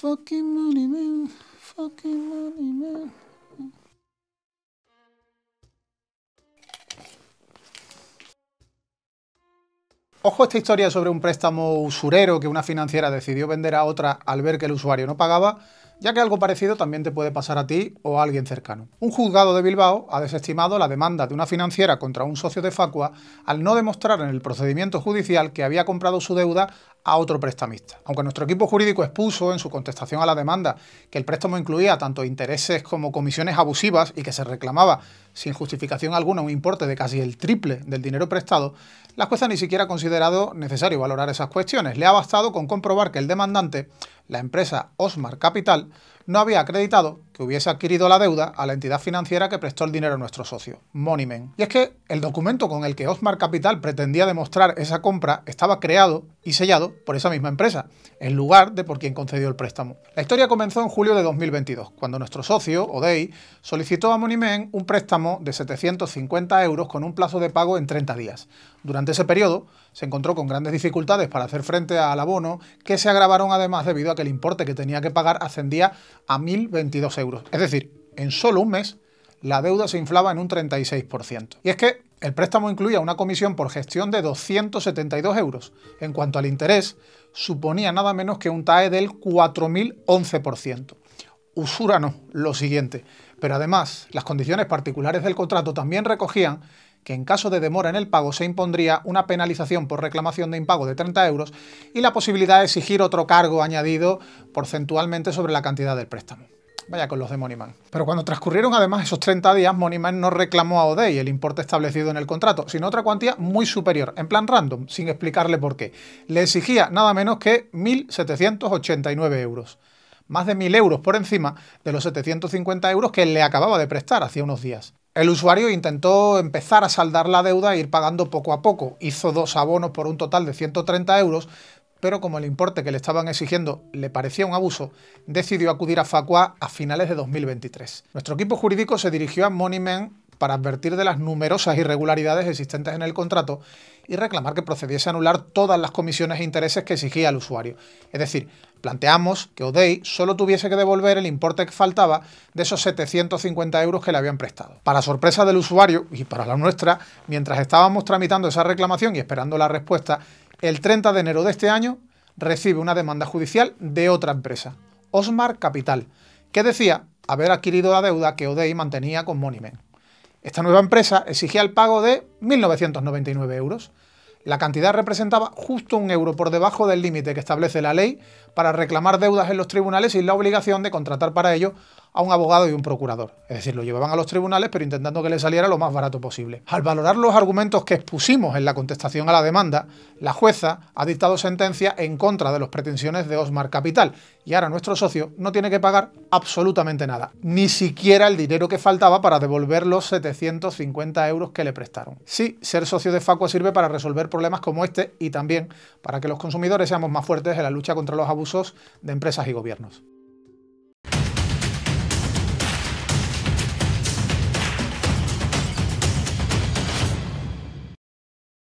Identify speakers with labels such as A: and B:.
A: Fucking money man, fucking money man. Ojo esta historia sobre un préstamo usurero que una financiera decidió vender a otra al ver que el usuario no pagaba, ya que algo parecido también te puede pasar a ti o a alguien cercano. Un juzgado de Bilbao ha desestimado la demanda de una financiera contra un socio de Facua al no demostrar en el procedimiento judicial que había comprado su deuda a otro prestamista. Aunque nuestro equipo jurídico expuso en su contestación a la demanda que el préstamo incluía tanto intereses como comisiones abusivas y que se reclamaba sin justificación alguna un importe de casi el triple del dinero prestado, la jueza ni siquiera ha considerado necesario valorar esas cuestiones. Le ha bastado con comprobar que el demandante, la empresa Osmar Capital, no había acreditado que hubiese adquirido la deuda a la entidad financiera que prestó el dinero a nuestro socio, Monimen. Y es que el documento con el que Osmar Capital pretendía demostrar esa compra estaba creado y sellado por esa misma empresa, en lugar de por quien concedió el préstamo. La historia comenzó en julio de 2022, cuando nuestro socio, Odey, solicitó a Monimen un préstamo de 750 euros con un plazo de pago en 30 días. Durante ese periodo, se encontró con grandes dificultades para hacer frente al abono, que se agravaron además debido a que el importe que tenía que pagar ascendía a 1.022 euros. Es decir, en solo un mes, la deuda se inflaba en un 36%. Y es que el préstamo incluía una comisión por gestión de 272 euros. En cuanto al interés, suponía nada menos que un TAE del 4.011%. Usurano lo siguiente. Pero además, las condiciones particulares del contrato también recogían que en caso de demora en el pago se impondría una penalización por reclamación de impago de 30 euros y la posibilidad de exigir otro cargo añadido porcentualmente sobre la cantidad del préstamo. Vaya con los de Moneyman. Pero cuando transcurrieron además esos 30 días, Monimán no reclamó a Odey el importe establecido en el contrato, sino otra cuantía muy superior, en plan random, sin explicarle por qué. Le exigía nada menos que 1.789 euros. Más de 1.000 euros por encima de los 750 euros que le acababa de prestar hacía unos días. El usuario intentó empezar a saldar la deuda e ir pagando poco a poco. Hizo dos abonos por un total de 130 euros, pero como el importe que le estaban exigiendo le parecía un abuso, decidió acudir a Facua a finales de 2023. Nuestro equipo jurídico se dirigió a Moneyman para advertir de las numerosas irregularidades existentes en el contrato y reclamar que procediese a anular todas las comisiones e intereses que exigía el usuario. Es decir, planteamos que Odey solo tuviese que devolver el importe que faltaba de esos 750 euros que le habían prestado. Para sorpresa del usuario y para la nuestra, mientras estábamos tramitando esa reclamación y esperando la respuesta, el 30 de enero de este año recibe una demanda judicial de otra empresa, Osmar Capital, que decía haber adquirido la deuda que Odey mantenía con Monument. Esta nueva empresa exigía el pago de 1.999 euros. La cantidad representaba justo un euro por debajo del límite que establece la ley para reclamar deudas en los tribunales y la obligación de contratar para ello a un abogado y un procurador. Es decir, lo llevaban a los tribunales pero intentando que le saliera lo más barato posible. Al valorar los argumentos que expusimos en la contestación a la demanda, la jueza ha dictado sentencia en contra de las pretensiones de Osmar Capital y ahora nuestro socio no tiene que pagar absolutamente nada, ni siquiera el dinero que faltaba para devolver los 750 euros que le prestaron. Sí, ser socio de Facua sirve para resolver problemas como este y también para que los consumidores seamos más fuertes en la lucha contra los abusos de empresas y gobiernos.